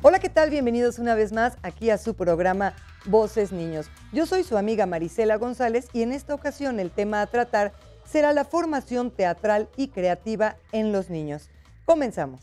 Hola, ¿qué tal? Bienvenidos una vez más aquí a su programa Voces Niños. Yo soy su amiga Marisela González y en esta ocasión el tema a tratar será la formación teatral y creativa en los niños. Comenzamos.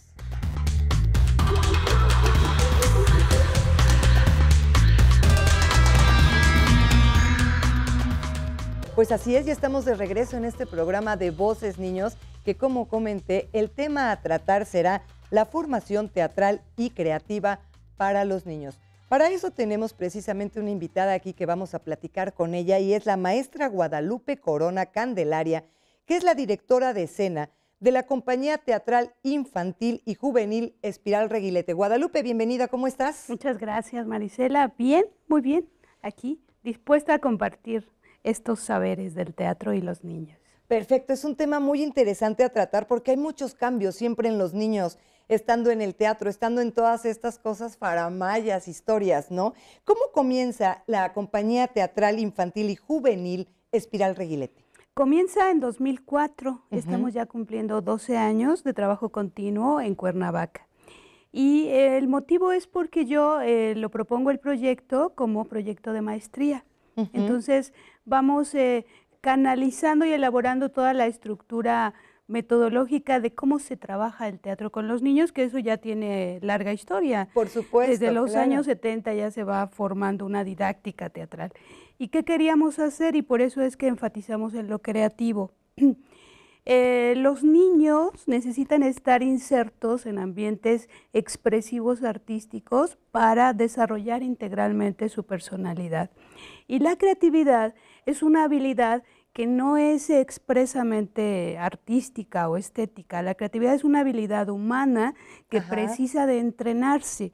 Pues así es, ya estamos de regreso en este programa de Voces Niños, que como comenté, el tema a tratar será la formación teatral y creativa para los niños. Para eso tenemos precisamente una invitada aquí que vamos a platicar con ella y es la maestra Guadalupe Corona Candelaria, que es la directora de escena de la compañía teatral infantil y juvenil Espiral Reguilete. Guadalupe, bienvenida, ¿cómo estás? Muchas gracias, Marisela. Bien, muy bien, aquí, dispuesta a compartir estos saberes del teatro y los niños. Perfecto, es un tema muy interesante a tratar porque hay muchos cambios siempre en los niños estando en el teatro, estando en todas estas cosas faramayas, historias, ¿no? ¿Cómo comienza la compañía teatral infantil y juvenil Espiral Reguilete? Comienza en 2004, estamos ya cumpliendo 12 años de trabajo continuo en Cuernavaca. Y el motivo es porque yo eh, lo propongo el proyecto como proyecto de maestría. Entonces vamos eh, canalizando y elaborando toda la estructura metodológica de cómo se trabaja el teatro con los niños, que eso ya tiene larga historia. Por supuesto. Desde los años 70 ya se va formando una didáctica teatral. ¿Y qué queríamos hacer? Y por eso es que enfatizamos en lo creativo. Eh, los niños necesitan estar insertos en ambientes expresivos artísticos para desarrollar integralmente su personalidad. Y la creatividad es una habilidad que no es expresamente artística o estética. La creatividad es una habilidad humana que precisa de entrenarse.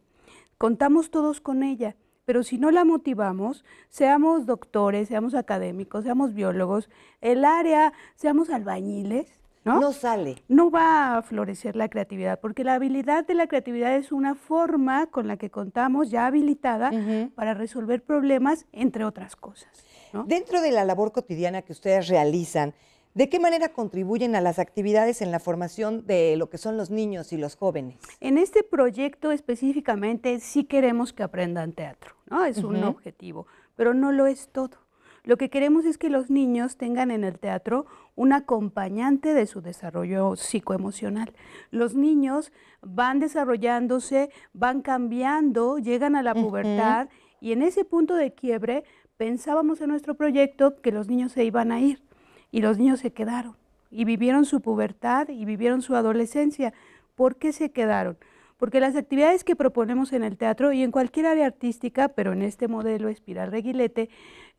Contamos todos con ella, pero si no la motivamos, seamos doctores, seamos académicos, seamos biólogos, el área, seamos albañiles, ¿no? sale. No va a florecer la creatividad, porque la habilidad de la creatividad es una forma con la que contamos ya habilitada para resolver problemas, entre otras cosas. Dentro de la labor cotidiana que ustedes realizan, ¿De qué manera contribuyen a las actividades en la formación de lo que son los niños y los jóvenes? En este proyecto específicamente sí queremos que aprendan teatro, ¿no? Es un objetivo, pero no lo es todo. Lo que queremos es que los niños tengan en el teatro un acompañante de su desarrollo psicoemocional. Los niños van desarrollándose, van cambiando, llegan a la pubertad y en ese punto de quiebre pensábamos en nuestro proyecto que los niños se iban a ir y los niños se quedaron y vivieron su pubertad y vivieron su adolescencia. ¿Por qué se quedaron? porque las actividades que proponemos en el teatro y en cualquier área artística, pero en este modelo espiral reguilete,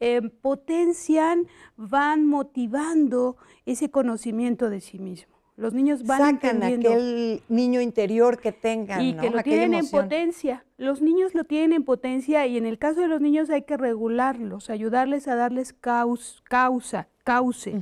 eh, potencian, van motivando ese conocimiento de sí mismo. Los niños van Sacan aquel niño interior que tengan. Y que lo tienen en potencia. Los niños lo tienen en potencia y en el caso de los niños hay que regularlos, ayudarles a darles causa. Cause.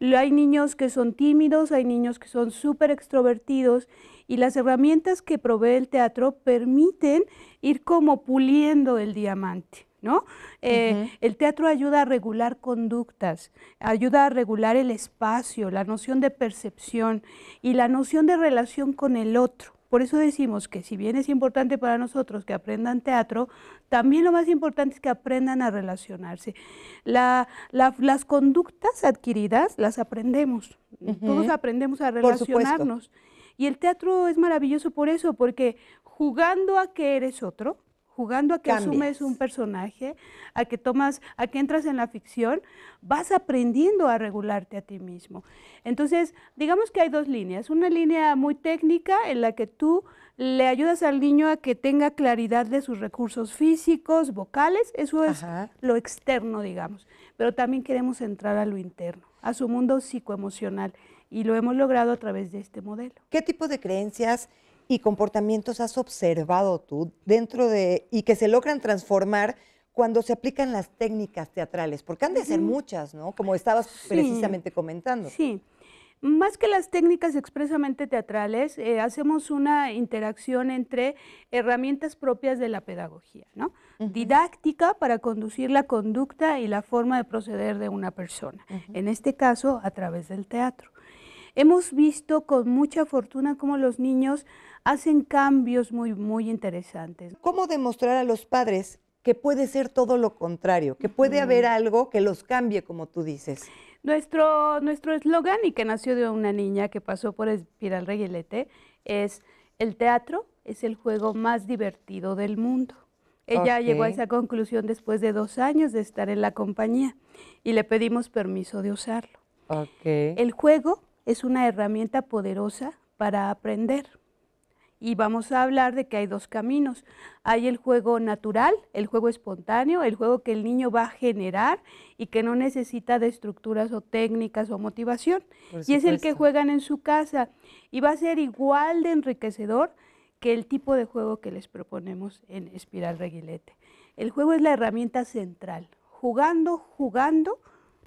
Hay niños que son tímidos, hay niños que son súper extrovertidos y las herramientas que provee el teatro permiten ir como puliendo el diamante. ¿No? Eh, el teatro ayuda a regular conductas, ayuda a regular el espacio, la noción de percepción y la noción de relación con el otro. Por eso decimos que si bien es importante para nosotros que aprendan teatro, también lo más importante es que aprendan a relacionarse. las conductas adquiridas las aprendemos, todos aprendemos a relacionarnos. Y el teatro es maravilloso por eso, porque jugando a que eres otro, jugando a que asumes un personaje, a que tomas, a que entras en la ficción, vas aprendiendo a regularte a ti mismo. Entonces, digamos que hay dos líneas, una línea muy técnica en la que tú le ayudas al niño a que tenga claridad de sus recursos físicos, vocales, eso es lo externo, digamos, pero también queremos entrar a lo interno, a su mundo psicoemocional y lo hemos logrado a través de este modelo. ¿Qué tipo de creencias y comportamientos has observado tú dentro de y que se logran transformar cuando se aplican las técnicas teatrales? Porque han de ser muchas, ¿no? Como estabas precisamente comentando. Sí. Más que las técnicas expresamente teatrales, eh, hacemos una interacción entre herramientas propias de la pedagogía, ¿no? Didáctica para conducir la conducta y la forma de proceder de una persona, en este caso a través del teatro. Hemos visto con mucha fortuna cómo los niños hacen cambios muy, muy interesantes. ¿Cómo demostrar a los padres que puede ser todo lo contrario, que puede haber algo que los cambie, como tú dices? Nuestro eslogan, y que nació de una niña que pasó por Espiral Reguilete, es el teatro es el juego más divertido del mundo. Ella llegó a esa conclusión después de dos años de estar en la compañía y le pedimos permiso de usarlo. El juego es una herramienta poderosa para aprender. Y vamos a hablar de que hay dos caminos. Hay el juego natural, el juego espontáneo, el juego que el niño va a generar y que no necesita de estructuras o técnicas o motivación. Y es el que juegan en su casa. Y va a ser igual de enriquecedor que el tipo de juego que les proponemos en Espiral Reguilete. El juego es la herramienta central. Jugando, jugando,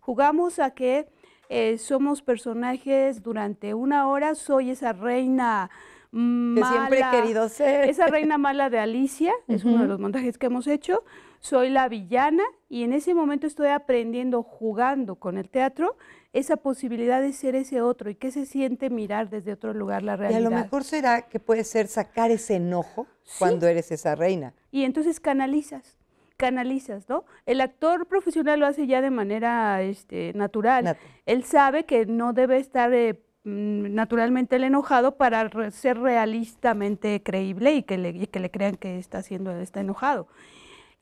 jugamos a que eh, somos personajes durante una hora, soy esa reina mala. Que siempre he querido ser. Esa reina mala de Alicia, es uno de los montajes que hemos hecho. Soy la villana y en ese momento estoy aprendiendo, jugando con el teatro, esa posibilidad de ser ese otro y qué se siente mirar desde otro lugar la realidad. Y a lo mejor será que puede ser sacar ese enojo cuando eres esa reina. Y entonces canalizas canalizas, ¿no? El actor profesional lo hace ya de manera este, natural. Él sabe que no debe estar eh, mm, naturalmente el enojado para ser realistamente creíble y que, le, que le crean que está haciendo está enojado.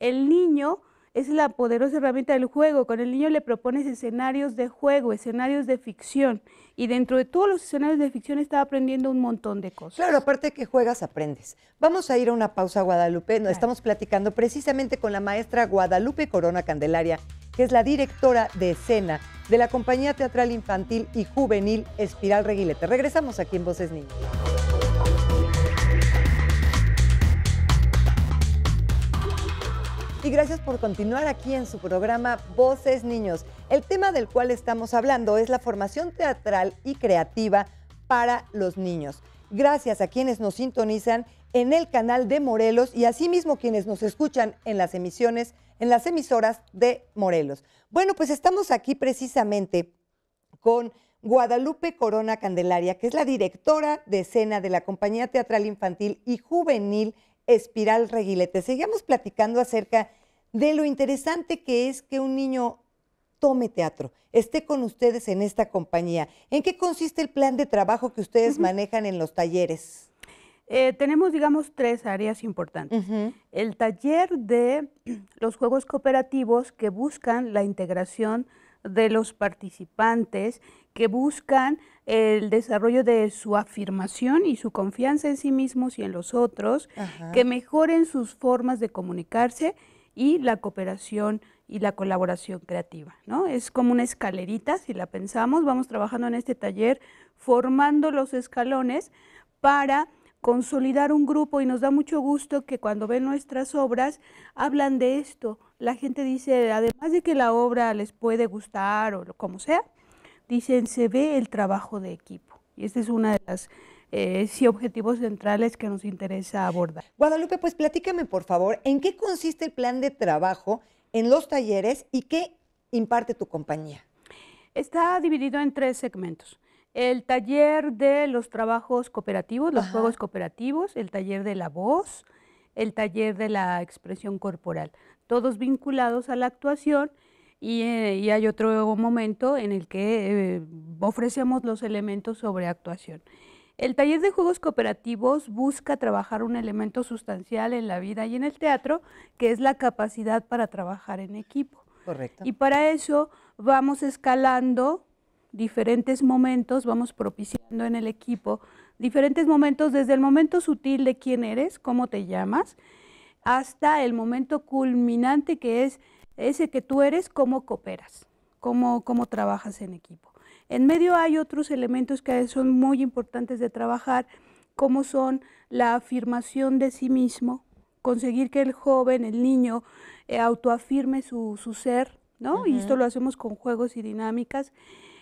El niño es la poderosa herramienta del juego. Con el niño le propones escenarios de juego, escenarios de ficción. Y dentro de todos los escenarios de ficción está aprendiendo un montón de cosas. Claro, aparte que juegas, aprendes. Vamos a ir a una pausa, Guadalupe. Nos estamos platicando precisamente con la maestra Guadalupe Corona Candelaria, que es la directora de escena de la compañía teatral infantil y juvenil Espiral Reguilete. Regresamos aquí en Voces Niños. y gracias por continuar aquí en su programa Voces Niños. El tema del cual estamos hablando es la formación teatral y creativa para los niños. Gracias a quienes nos sintonizan en el canal de Morelos y asimismo quienes nos escuchan en las emisiones, en las emisoras de Morelos. Bueno, pues estamos aquí precisamente con Guadalupe Corona Candelaria, que es la directora de escena de la Compañía Teatral Infantil y Juvenil Espiral Reguilete. Seguimos platicando acerca de lo interesante que es que un niño tome teatro, esté con ustedes en esta compañía. ¿En qué consiste el plan de trabajo que ustedes manejan en los talleres? Eh, tenemos, digamos, tres áreas importantes. El taller de los juegos cooperativos que buscan la integración de los participantes que buscan el desarrollo de su afirmación y su confianza en sí mismos y en los otros, que mejoren sus formas de comunicarse y la cooperación y la colaboración creativa, ¿no? Es como una escalerita, si la pensamos, vamos trabajando en este taller formando los escalones para consolidar un grupo y nos da mucho gusto que cuando ven nuestras obras hablan de esto, la gente dice, además de que la obra les puede gustar o como sea, dicen, se ve el trabajo de equipo. Y este es uno de los eh, objetivos centrales que nos interesa abordar. Guadalupe, pues platícame por favor, ¿en qué consiste el plan de trabajo en los talleres y qué imparte tu compañía? Está dividido en tres segmentos. El taller de los trabajos cooperativos, los juegos cooperativos, el taller de la voz, el taller de la expresión corporal todos vinculados a la actuación eh, y, hay otro momento en el que eh, ofrecemos los elementos sobre actuación. El taller de juegos cooperativos busca trabajar un elemento sustancial en la vida y en el teatro, que es la capacidad para trabajar en equipo. Correcto. Y para eso vamos escalando diferentes momentos, vamos propiciando en el equipo diferentes momentos, desde el momento sutil de quién eres, cómo te llamas, hasta el momento culminante que es ese que tú eres, cómo cooperas, cómo, cómo trabajas en equipo. En medio hay otros elementos que son muy importantes de trabajar, como son la afirmación de sí mismo, conseguir que el joven, el niño, eh, autoafirme su, su, ser, ¿no? Y esto lo hacemos con juegos y dinámicas.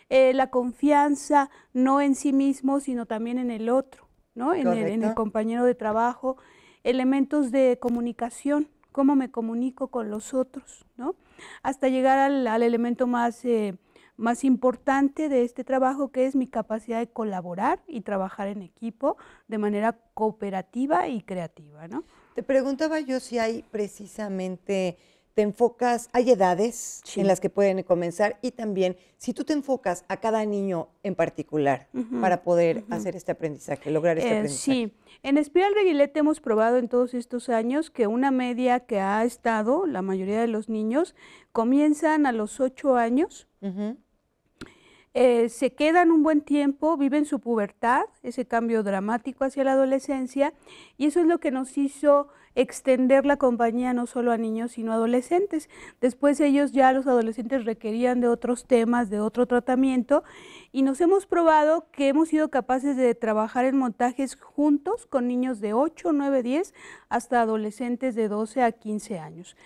Eh, la confianza no en sí mismo, sino también en el otro, ¿no? En en el, compañero de trabajo, elementos de comunicación, cómo me comunico con los otros, ¿no? hasta llegar al, elemento más, eh, más importante de este trabajo, que es mi capacidad de colaborar y trabajar en equipo de manera cooperativa y creativa. ¿no? Te preguntaba yo si hay precisamente te enfocas, hay edades en las que pueden comenzar y también si tú te enfocas a cada niño en particular para poder hacer este aprendizaje, lograr este eh, aprendizaje. Sí, en Espiral de Reguilete hemos probado en todos estos años que una media que ha estado, la mayoría de los niños, comienzan a los ocho años, eh, se quedan un buen tiempo, viven su pubertad, ese cambio dramático hacia la adolescencia y eso es lo que nos hizo extender la compañía no solo a niños, sino a adolescentes. Después ellos ya, los adolescentes, requerían de otros temas, de otro tratamiento, y nos hemos probado que hemos sido capaces de trabajar en montajes juntos con niños de 8, 9, 10, hasta adolescentes de 12 a 15 años.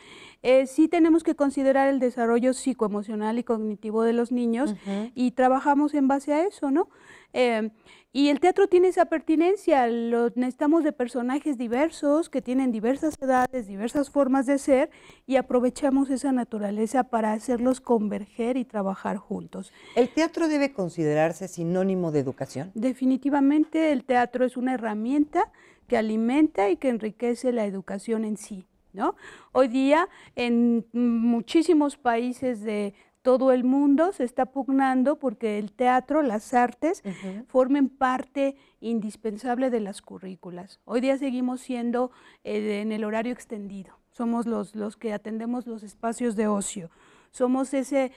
Eh, sí tenemos que considerar el desarrollo psicoemocional y cognitivo de los niños y trabajamos en base a eso, ¿no? Em, y el teatro tiene esa pertinencia, necesitamos de personajes diversos que tienen diversas edades, diversas formas de ser y aprovechamos esa naturaleza para hacerlos converger y trabajar juntos. ¿El teatro debe considerarse sinónimo de educación? Definitivamente el teatro es una herramienta que alimenta y que enriquece la educación en sí. ¿no? Hoy día en muchísimos países de, todo el mundo se está pugnando porque el teatro, las artes, formen parte indispensable de las currículas. Hoy día seguimos siendo eh, en el horario extendido, somos los, los que atendemos los espacios de ocio somos ese,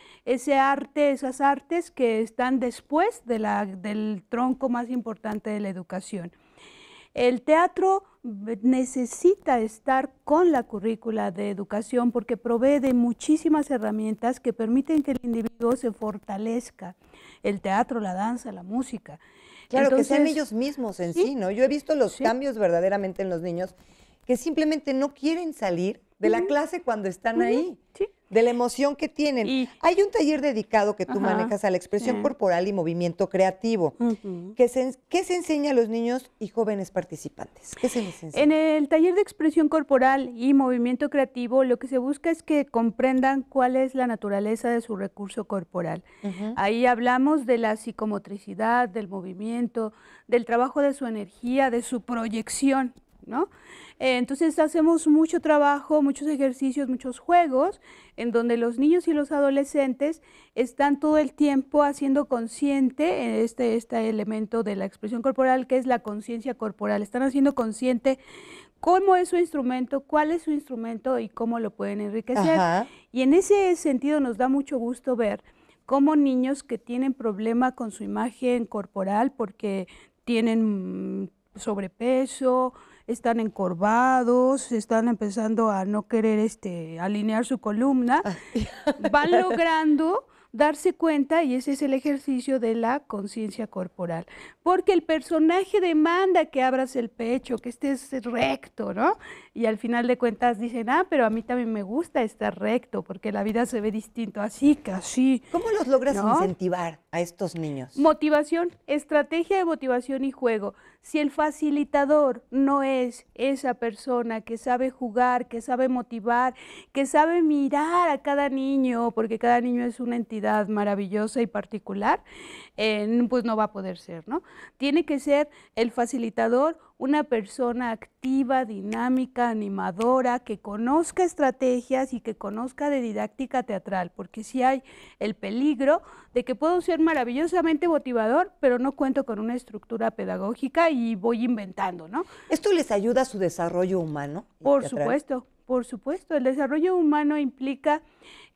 arte, esas artes que están después del tronco más importante de la educación. El teatro necesita estar con la currícula de educación porque provee de muchísimas herramientas que permiten que el individuo se fortalezca. El teatro, la danza, la música. Claro, que sean ellos mismos en sí, ¿no? Yo he visto los cambios verdaderamente en los niños que simplemente no quieren salir de la clase cuando están ahí. Sí de la emoción que tienen. Hay un taller dedicado que tú manejas a la expresión mm. corporal y movimiento creativo. que se, ¿Qué se enseña a los niños y jóvenes participantes? ¿Qué se les enseña? En el taller de expresión corporal y movimiento creativo, lo que se busca es que comprendan cuál es la naturaleza de su recurso corporal. Ahí hablamos de la psicomotricidad, del movimiento, del trabajo de su energía, de su proyección. Eh, entonces hacemos mucho trabajo, muchos ejercicios, muchos juegos, en donde los niños y los adolescentes están todo el tiempo haciendo consciente eh, este, este elemento de la expresión corporal, que es la conciencia corporal. Están haciendo consciente cómo es su instrumento, cuál es su instrumento y cómo lo pueden enriquecer. Y en ese sentido nos da mucho gusto ver cómo niños que tienen problema con su imagen corporal porque tienen mm, sobrepeso, están encorvados, están empezando a no querer este, alinear su columna, van logrando darse cuenta, y ese es el ejercicio de la conciencia corporal, porque el personaje demanda que abras el pecho, que estés recto, ¿no? Y al final de cuentas dicen, ah, pero a mí también me gusta estar recto, porque la vida se ve distinto así, casi. ¿Cómo los logras incentivar a estos niños? Motivación, estrategia de motivación y juego. Si el facilitador no es esa persona que sabe jugar, que sabe motivar, que sabe mirar a cada niño, porque cada niño es una entidad maravillosa y particular, eh, pues no va a poder ser, ¿no? Tiene que ser el facilitador una persona activa, dinámica, animadora, que conozca estrategias y que conozca de didáctica teatral, porque si hay el peligro de que puedo ser maravillosamente motivador, pero no cuento con una estructura pedagógica y voy inventando, ¿no? ¿Esto les ayuda a su desarrollo humano? Por supuesto, por supuesto. El desarrollo humano implica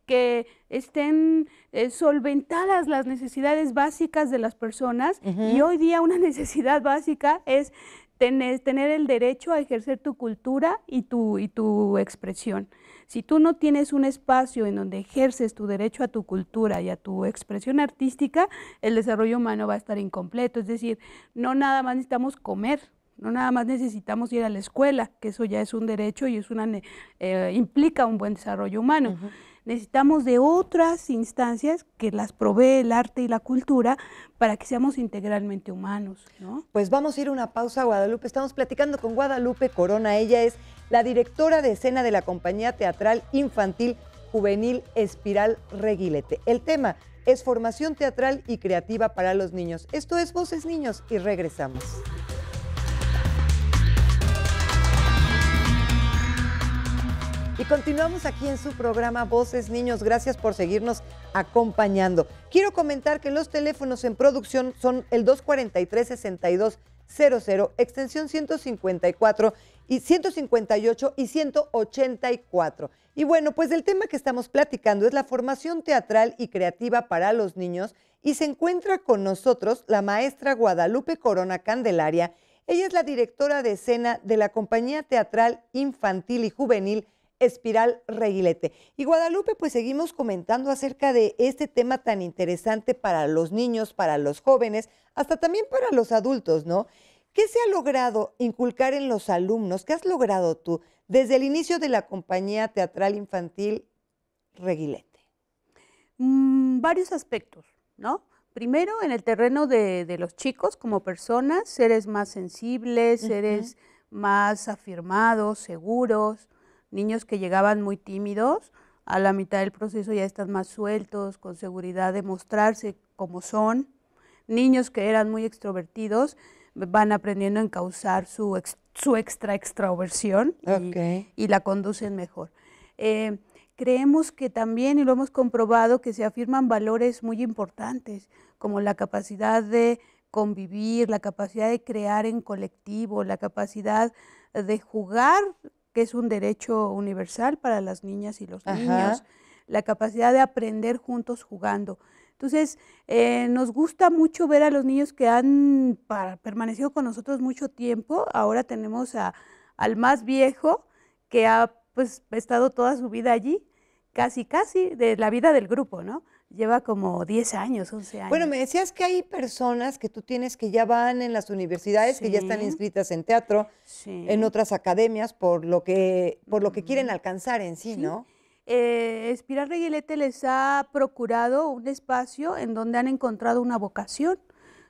que estén eh, solventadas las necesidades básicas de las personas y hoy día una necesidad básica es tener, el derecho a ejercer tu cultura y tu, y tu expresión. Si tú no tienes un espacio en donde ejerces tu derecho a tu cultura y a tu expresión artística, el desarrollo humano va a estar incompleto. Es decir, no nada más necesitamos comer, no nada más necesitamos ir a la escuela, que eso ya es un derecho y es una, eh, implica un buen desarrollo humano necesitamos de otras instancias que las provee el arte y la cultura para que seamos integralmente humanos. ¿no? Pues vamos a ir a una pausa, Guadalupe. Estamos platicando con Guadalupe Corona. Ella es la directora de escena de la compañía teatral infantil juvenil Espiral Reguilete. El tema es formación teatral y creativa para los niños. Esto es Voces Niños y regresamos. Y continuamos aquí en su programa Voces Niños. Gracias por seguirnos acompañando. Quiero comentar que los teléfonos en producción son el 243-6200, extensión 154 y 158 y 184. Y bueno, pues el tema que estamos platicando es la formación teatral y creativa para los niños y se encuentra con nosotros la maestra Guadalupe Corona Candelaria. Ella es la directora de escena de la compañía teatral infantil y juvenil Espiral Reguilete. Y Guadalupe, pues seguimos comentando acerca de este tema tan interesante para los niños, para los jóvenes, hasta también para los adultos, ¿no? ¿Qué se ha logrado inculcar en los alumnos? ¿Qué has logrado tú desde el inicio de la compañía teatral infantil Reguilete? Mm, varios aspectos, ¿no? Primero, en el terreno de, los chicos como personas, seres más sensibles, seres más afirmados, seguros, niños que llegaban muy tímidos, a la mitad del proceso ya están más sueltos, con seguridad de mostrarse como son. Niños que eran muy extrovertidos van aprendiendo a encauzar su, su extra extroversión y, la conducen mejor. Eh, creemos que también, y lo hemos comprobado, que se afirman valores muy importantes, como la capacidad de convivir, la capacidad de crear en colectivo, la capacidad de jugar que es un derecho universal para las niñas y los niños, la capacidad de aprender juntos jugando. Entonces, eh, nos gusta mucho ver a los niños que han permanecido con nosotros mucho tiempo. Ahora tenemos al más viejo que ha pues, estado toda su vida allí, casi, casi, de la vida del grupo, ¿no? lleva como 10 años, 11 años. Bueno, me decías que hay personas que tú tienes que ya van en las universidades, que ya están inscritas en teatro, en otras academias, por lo que, por lo que quieren alcanzar en sí, ¿no? Eh, Espiral Reguilete les ha procurado un espacio en donde han encontrado una vocación.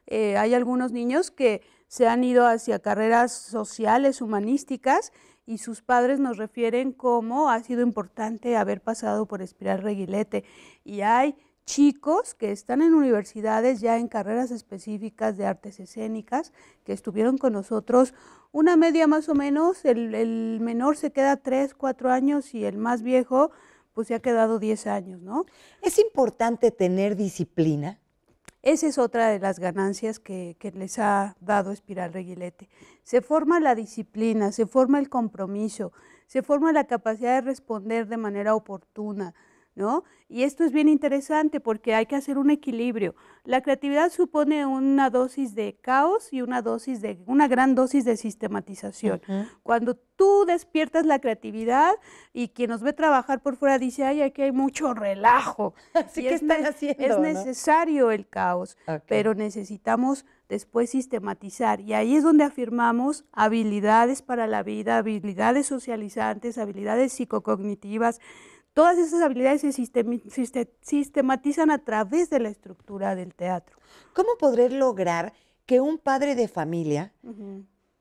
Eh, hay algunos niños que se han ido hacia carreras sociales, humanísticas, y sus padres nos refieren cómo ha sido importante haber pasado por Espiral Reguilete. Y hay chicos que están en universidades ya en carreras específicas de artes escénicas que estuvieron con nosotros una media más o menos, el, menor se queda 3, 4 años y el más viejo pues se ha quedado 10 años, ¿no? Es importante tener disciplina. Esa es otra de las ganancias que, les ha dado Espiral Reguilete. Se forma la disciplina, se forma el compromiso, se forma la capacidad de responder de manera oportuna, y esto es bien interesante porque hay que hacer un equilibrio. La creatividad supone una dosis de caos y una dosis de una gran dosis de sistematización. Cuando tú despiertas la creatividad y quien nos ve trabajar por fuera dice, "Ay, aquí hay mucho relajo." Así que es, están haciendo, es necesario el caos, pero necesitamos después sistematizar. Y ahí es donde afirmamos habilidades para la vida, habilidades socializantes, habilidades psicocognitivas, Todas esas habilidades se sistematizan a través de la estructura del teatro. ¿Cómo podré lograr que un padre de familia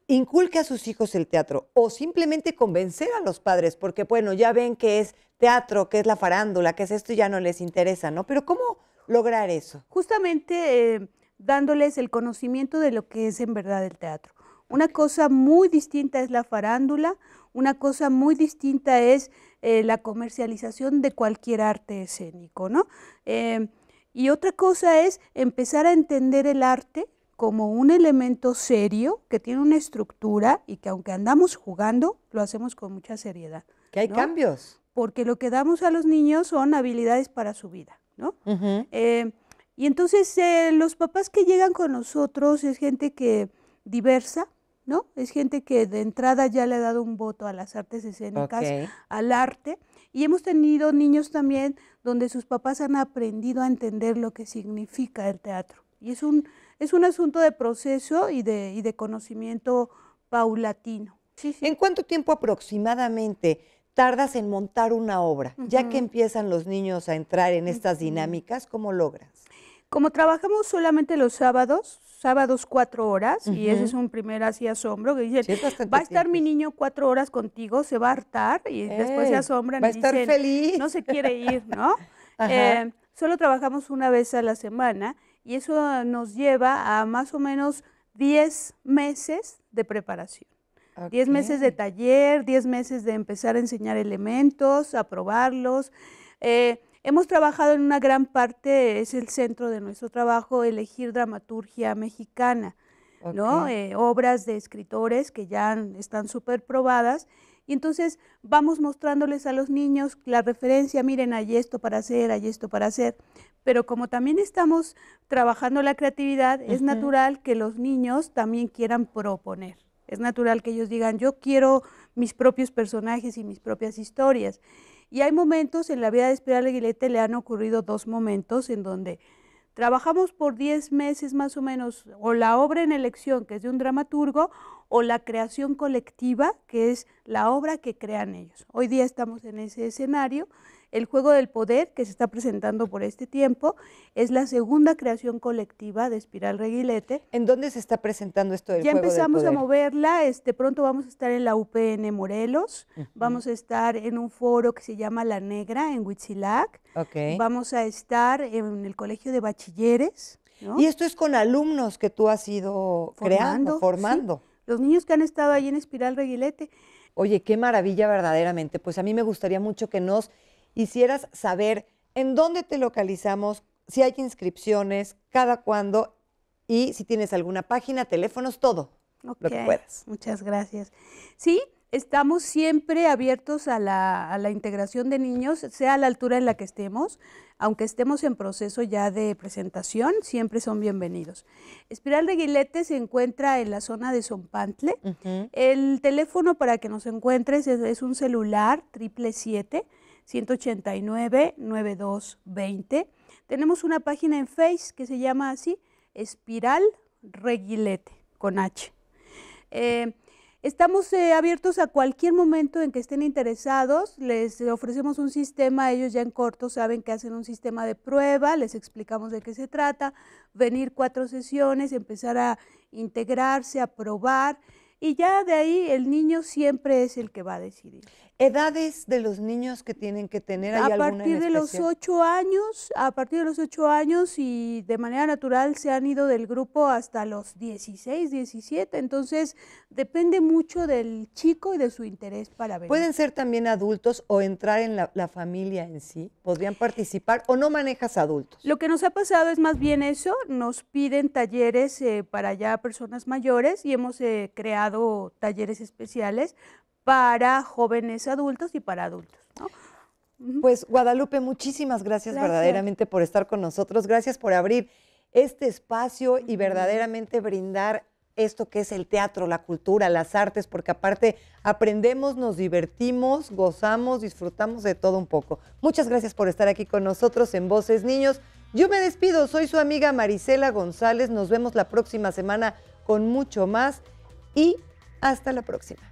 inculque a sus hijos el teatro o simplemente convencer a los padres? Porque bueno, ya ven que es teatro, que es la farándula, que es esto y ya no les interesa, ¿no? Pero ¿cómo lograr eso? Justamente eh, dándoles el conocimiento de lo que es en verdad el teatro. Una cosa muy distinta es la farándula, una cosa muy distinta es eh, la comercialización de cualquier arte escénico, ¿no? Em, y otra cosa es empezar a entender el arte como un elemento serio que tiene una estructura y que aunque andamos jugando, lo hacemos con mucha seriedad. Que hay cambios. Porque lo que damos a los niños son habilidades para su vida, ¿no? Em, y entonces eh, los papás que llegan con nosotros es gente que diversa, ¿no? Es gente que de entrada ya le ha dado un voto a las artes escénicas, al arte, y hemos tenido niños también donde sus papás han aprendido a entender lo que significa el teatro. Y es un, es un asunto de proceso y de, y de conocimiento paulatino. ¿En cuánto tiempo aproximadamente tardas en montar una obra? Ya que empiezan los niños a entrar en estas dinámicas, ¿cómo logras? Como trabajamos solamente los sábados, sábados cuatro horas, y ese es un primer así asombro, que dice va a estar mi niño cuatro horas contigo, se va a hartar, y después se eh, asombran estar feliz. no se quiere ir, ¿no? Eh, solo trabajamos una vez a la semana, y eso nos lleva a más o menos 10 meses de preparación. 10 meses de taller, 10 meses de empezar a enseñar elementos, a probarlos. Eh, Hemos trabajado en una gran parte, es el centro de nuestro trabajo, elegir dramaturgia mexicana, ¿no? Eh, obras de escritores que ya están súper probadas. Y entonces vamos mostrándoles a los niños la referencia, miren, hay esto para hacer, hay esto para hacer. Pero como también estamos trabajando la creatividad, es natural que los niños también quieran proponer. Es natural que ellos digan, yo quiero mis propios personajes y mis propias historias. Y hay momentos en la vida de Espiral Aguilete, le han ocurrido dos momentos en donde trabajamos por 10 meses más o menos, o la obra en elección, que es de un dramaturgo, o la creación colectiva, que es la obra que crean ellos. Hoy día estamos en ese escenario el Juego del Poder, que se está presentando por este tiempo, es la segunda creación colectiva de Espiral Reguilete. ¿En dónde se está presentando esto del ya Juego Ya empezamos a moverla, este, pronto vamos a estar en la UPN Morelos, vamos a estar en un foro que se llama La Negra en Huitzilac, vamos a estar en el Colegio de Bachilleres. Y esto es con alumnos que tú has ido formando, creando, formando. Los niños que han estado ahí en Espiral Reguilete. Oye, qué maravilla verdaderamente. Pues a mí me gustaría mucho que nos hicieras saber en dónde te localizamos, si hay inscripciones, cada cuándo y si tienes alguna página, teléfonos, todo lo que puedas. Muchas gracias. Sí, estamos siempre abiertos a la, integración de niños, sea a la altura en la que estemos, aunque estemos en proceso ya de presentación, siempre son bienvenidos. Espiral de Guilete se encuentra en la zona de Zompantle. El teléfono para que nos encuentres es, un celular siete. 189 9220. Tenemos una página en Face que se llama así, Espiral Reguilete, con H. Eh, estamos eh, abiertos a cualquier momento en que estén interesados, les ofrecemos un sistema, ellos ya en corto saben que hacen un sistema de prueba, les explicamos de qué se trata, venir cuatro sesiones, empezar a integrarse, a probar y ya de ahí el niño siempre es el que va a decidir. ¿Edades de los niños que tienen que tener? a partir de los ocho años, a partir de los ocho años y de manera natural se han ido del grupo hasta los 16, 17. Entonces depende mucho del chico y de su interés para ver. ¿Pueden ser también adultos o entrar en la, familia en sí? ¿Podrían participar o no manejas adultos? Lo que nos ha pasado es más bien eso. Nos piden talleres eh, para ya personas mayores y hemos eh, creado talleres especiales para jóvenes adultos y para adultos. Pues Guadalupe, muchísimas gracias, gracias, verdaderamente por estar con nosotros, gracias por abrir este espacio y verdaderamente brindar esto que es el teatro, la cultura, las artes, porque aparte aprendemos, nos divertimos, gozamos, disfrutamos de todo un poco. Muchas gracias por estar aquí con nosotros en Voces Niños. Yo me despido, soy su amiga Marisela González, nos vemos la próxima semana con mucho más y hasta la próxima.